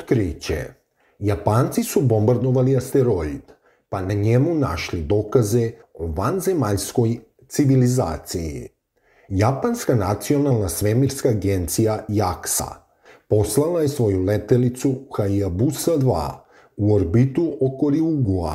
otkriće. Japanci su bombardovali asteroid, pa na njemu našli dokaze o vanzemaljskoj civilizaciji. Japanska nacionalna svemirska agencija JAXA poslala je svoju letelicu Hayabusa 2 u orbitu oko Ryugua,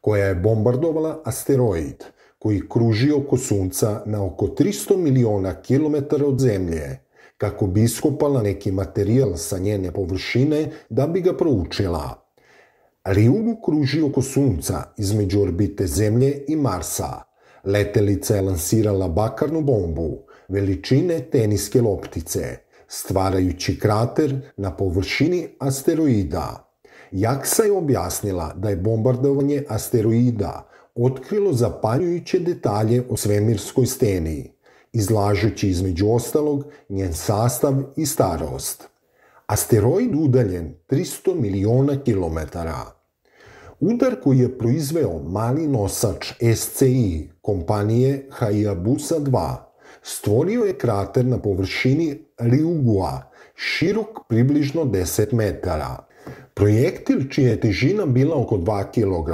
koja je bombardovala asteroid koji kruži oko Sunca na oko 300 miliona kilometara od Zemlje kako bi iskopala neki materijal sa njene površine da bi ga proučila. Ryugu kruži oko Sunca, između orbite Zemlje i Marsa. Letelica je lansirala bakarnu bombu, veličine teniske loptice, stvarajući krater na površini asteroida. Jaksa je objasnila da je bombardovanje asteroida otkrilo zapanjujuće detalje o svemirskoj steni izlažući između ostalog njen sastav i starost. Asteroid udaljen 300 miliona kilometara. Udar koji je proizveo mali nosač SCI kompanije Hayabusa 2 stvorio je krater na površini Ryugua, širok približno 10 metara. Projektil čija je težina bila oko 2 kg,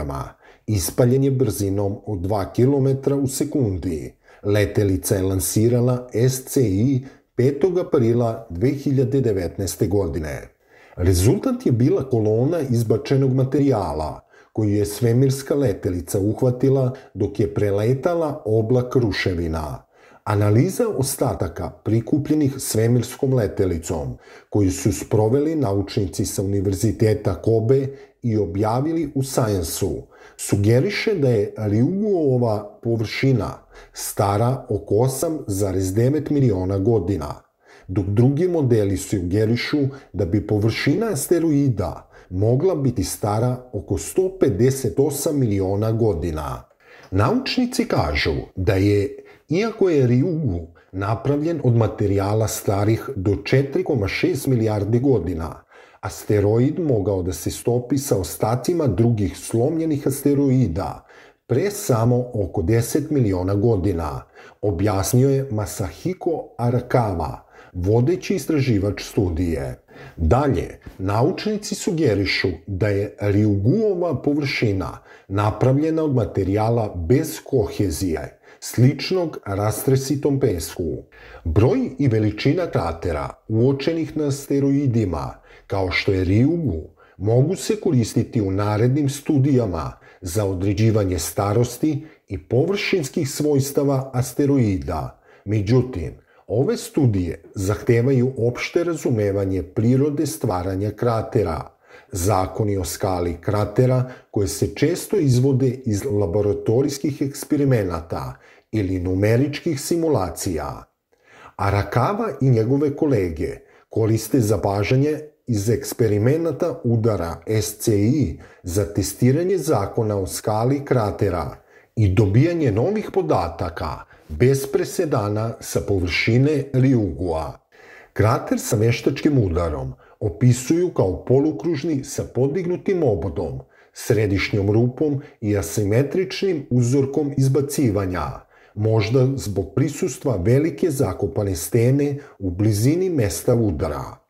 ispaljen je brzinom od 2 km u sekundi, Letelica je lansirala SCI 5. aprila 2019. godine. Rezultat je bila kolona izbačenog materijala, koju je svemirska letelica uhvatila dok je preletala oblak ruševina. Analiza ostataka prikupljenih svemirskom letelicom, koju su sproveli naučnici sa Univerziteta Kobe i objavili u Science-u sugeriše da je Ryuguova površina stara oko 8,9 miliona godina, dok drugi modeli sugerišu da bi površina asteroida mogla biti stara oko 158 miliona godina. Naučnici kažu da je, iako je Ryugu napravljen od materijala starih do 4,6 milijarde godina, asteroid mogao da se stopi sa ostacima drugih slomljenih asteroida pre samo oko 10 miliona godina, objasnio je Masahiko Arakawa, vodeći istraživač studije. Dalje, naučnici sugerišu da je Ryuguova površina napravljena od materijala bez kohezije, sličnog rastresitom pesku. Broj i veličina kratera uočenih na asteroidima kao što je Ryugu, mogu se koristiti u narednim studijama za određivanje starosti i površinskih svojstava asteroida. Međutim, ove studije zahtevaju opšte razumevanje prirode stvaranja kratera, zakoni o skali kratera koje se često izvode iz laboratorijskih eksperimenata ili numeričkih simulacija. Arakawa i njegove kolege koriste zapažanje iz eksperimenata udara SCI za testiranje zakona o skali kratera i dobijanje novih podataka bez presedana sa površine Ryugua. Krater sa veštačkim udarom opisuju kao polukružni sa podignutim obodom, središnjom rupom i asimetričnim uzorkom izbacivanja, možda zbog prisustva velike zakopane stene u blizini mesta udara –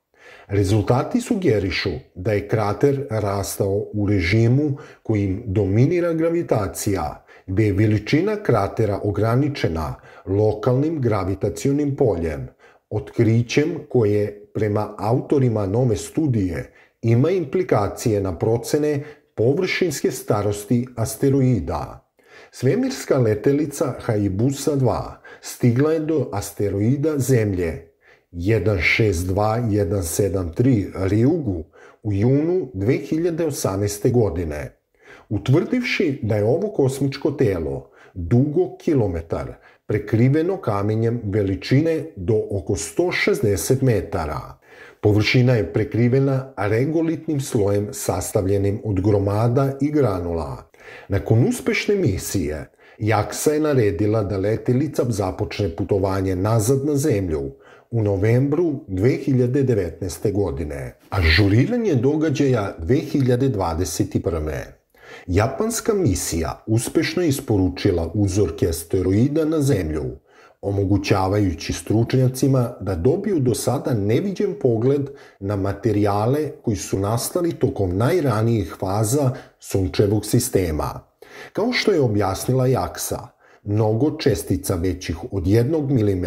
Rezultati sugerišu da je krater rastao u režimu kojim dominira gravitacija, gde je veličina kratera ograničena lokalnim gravitacionim poljem, otkrićem koje, prema autorima nove studije, ima implikacije na procene površinske starosti asteroida. Svemirska letelica Hayabusa 2 stigla je do asteroida Zemlje 162-173 Ryugu u junu 2018. godine, utvrdivši da je ovo kosmičko telo dugo kilometar, prekriveno kamenjem veličine do oko 160 metara. Površina je prekrivena regolitnim slojem sastavljenim od gromada i granula. Nakon uspešne misije, Jaksa je naredila da letilica započne putovanje nazad na Zemlju, u novembru 2019. godine. Ažuriranje događaja 2021. Japanska misija uspešno isporučila uzorke asteroida na Zemlju, omogućavajući stručnjacima da dobiju do sada neviđen pogled na materijale koji su nastali tokom najranijih faza sunčevog sistema. Kao što je objasnila Jaksa, mnogo čestica većih od 1 mm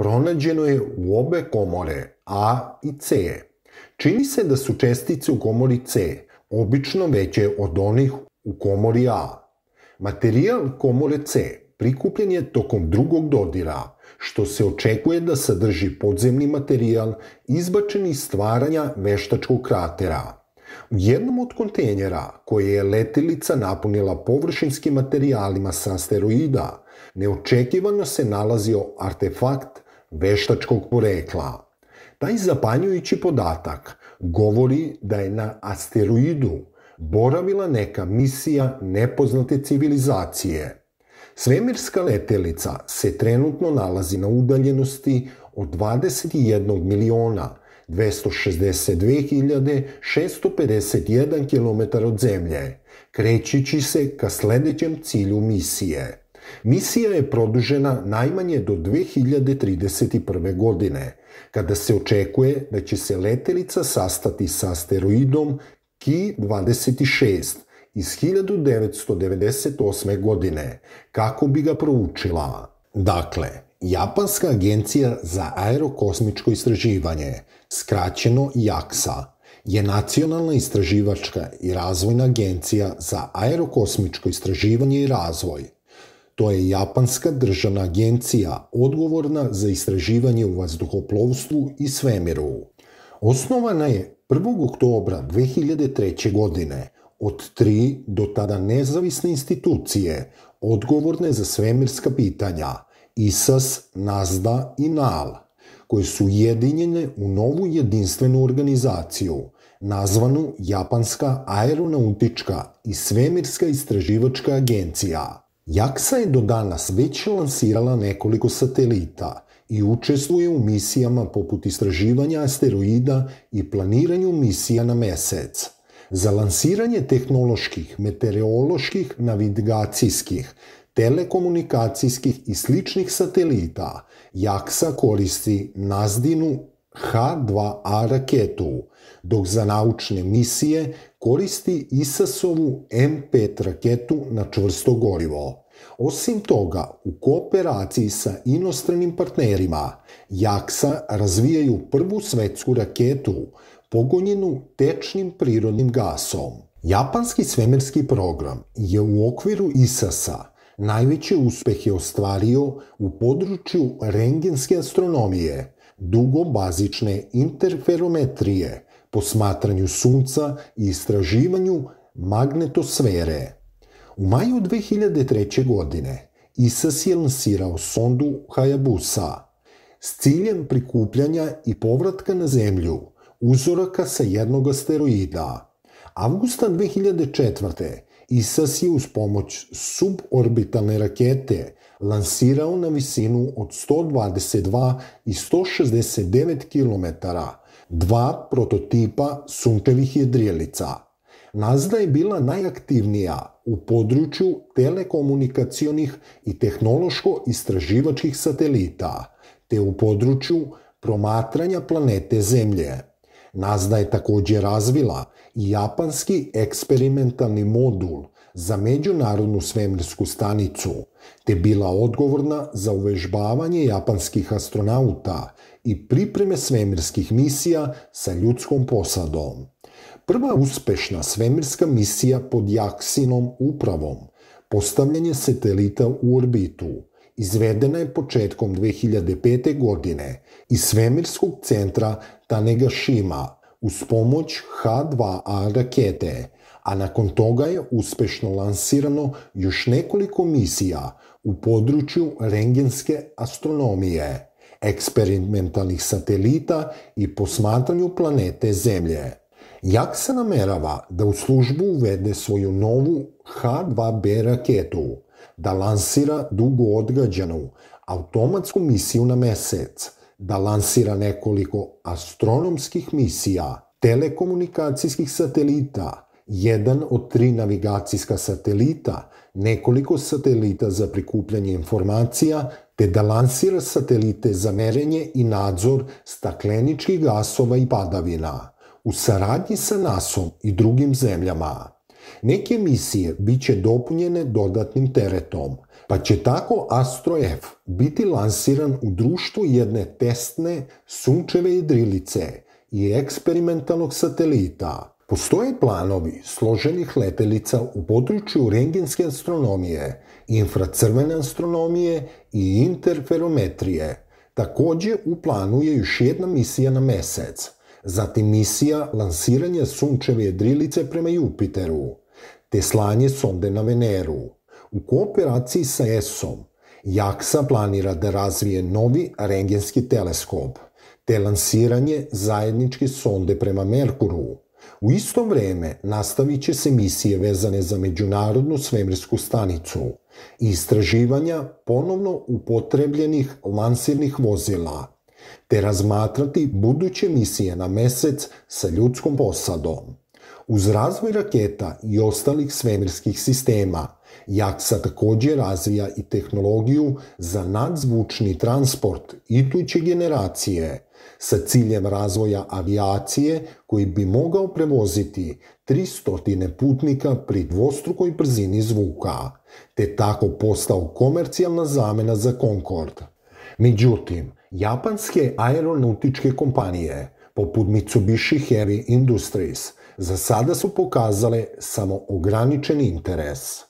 pronađeno je u obe komore A i C. Čini se da su čestice u komori C obično veće od onih u komori A. Materijal komore C prikupljen je tokom drugog dodira, što se očekuje da sadrži podzemni materijal izbačen iz stvaranja veštačkog kratera. U jednom od kontejnera koje je letelica napunila površinskim materijalima sa asteroida, neočekivano se nalazio artefakt veštačkog porekla. Taj zapanjujući podatak govori da je na asteroidu boravila neka misija nepoznate civilizacije. Svemirska letelica se trenutno nalazi na udaljenosti od 21 miliona 262.651 km od zemlje, krećući se ka sledećem cilju misije – Misija je produžena najmanje do 2031. godine, kada se očekuje da će se letelica sastati sa asteroidom Ki-26 iz 1998. godine, kako bi ga proučila. Dakle, Japanska agencija za aerokosmičko istraživanje, skraćeno JAXA, je nacionalna istraživačka i razvojna agencija za aerokosmičko istraživanje i razvoj – To je japanska državna agencija odgovorna za istraživanje u vazduhoplovstvu i svemiru. Osnovana je 1. oktobra 2003. godine od tri do tada nezavisne institucije odgovorne za svemirska pitanja ISAS, NASDA i NAL, koje su ujedinjene u novu jedinstvenu organizaciju – nazvanu Japanska aeronautička i svemirska istraživačka agencija. JAXA je do danas već lansirala nekoliko satelita i učestvuje u misijama poput istraživanja asteroida i planiranju misija na mesec. Za lansiranje tehnoloških, meteoroloških, navigacijskih, telekomunikacijskih i sličnih satelita, JAXA koristi Nazdinu H-2A raketu, dok za naučne misije koristi ISAS-ovu M5 raketu na čvrsto gorivo. Osim toga, u kooperaciji sa inostranim partnerima, JAXA razvijaju prvu svetsku raketu, pogonjenu tečnim prirodnim gasom. Japanski svemirski program je u okviru ISAS-a najveće uspehe ostvario u području rengenske astronomije, dugobazične interferometrije, posmatranju sunca i istraživanju magnetosfere. U maju 2003. godine ISAS je lansirao sondu Hayabusa s ciljem prikupljanja i povratka na Zemlju uzoraka sa jednog asteroida. Avgusta 2004. ISAS je uz pomoć suborbitalne rakete lansirao na visinu od 122 i 169 km dva prototipa sunčevih jedrilica – Nazda je bila najaktivnija u području telekomunikacionih i tehnološko-istraživačkih satelita, te u području promatranja planete Zemlje. Nazda je takođe razvila i japanski eksperimentalni modul za međunarodnu svemirsku stanicu, te bila odgovorna za uvežbavanje japanskih astronauta i pripreme svemirskih misija sa ljudskom posadom. Prva uspešna svemirska misija pod Jaksinom upravom, postavljanje satelita u orbitu, izvedena je početkom 2005. godine iz svemirskog centra Tanegashima uz pomoć H-2A rakete, a nakon toga je uspešno lansirano još nekoliko misija u području rengenske astronomije, eksperimentalnih satelita i posmatranju planete Zemlje. JAK se namerava da u službu uvede svoju novu H-2B raketu, da lansira dugo odgađanu automatsku misiju na mesec, da lansira nekoliko astronomskih misija, telekomunikacijskih satelita, jedan od tri navigacijska satelita, nekoliko satelita za prikupljanje informacija, te da lansira satelite za merenje i nadzor stakleničkih gasova i padavina u saradnji sa NASOM i drugim zemljama. Neke misije biće dopunjene dodatnim teretom, pa će tako AstroF biti lansiran u društvu jedne testne sunčeve jedrilice i eksperimentalnog satelita. Postoje planovi složenih letelica u području rengenske astronomije, infracrvene astronomije i interferometrije. Takođe u planu je još jedna misija na mesec – Zatim misija lansiranja sunčeve jedrilice prema Jupiteru, te slanje sonde na Veneru. U kooperaciji sa ESOM, JAXA planira da razvije novi rengenski teleskop, te lansiranje zajedničke sonde prema Merkuru. U isto vreme nastavit će se misije vezane za Međunarodnu svemirsku stanicu i istraživanja ponovno upotrebljenih lansirnih vozila – te razmatrati buduće misije na mesec sa ljudskom posadom. Uz razvoj raketa i ostalih svemirskih sistema, JAXA takođe razvija i tehnologiju za nadzvučni transport iduće generacije, sa ciljem razvoja avijacije koji bi mogao prevoziti 300 putnika pri dvostrukoj brzini zvuka, te tako postao komercijalna zamena za Concorde. Međutim, Japanske aeronautičke kompanije, poput Mitsubishi Heavy Industries, za sada su pokazale samo ograničen interes –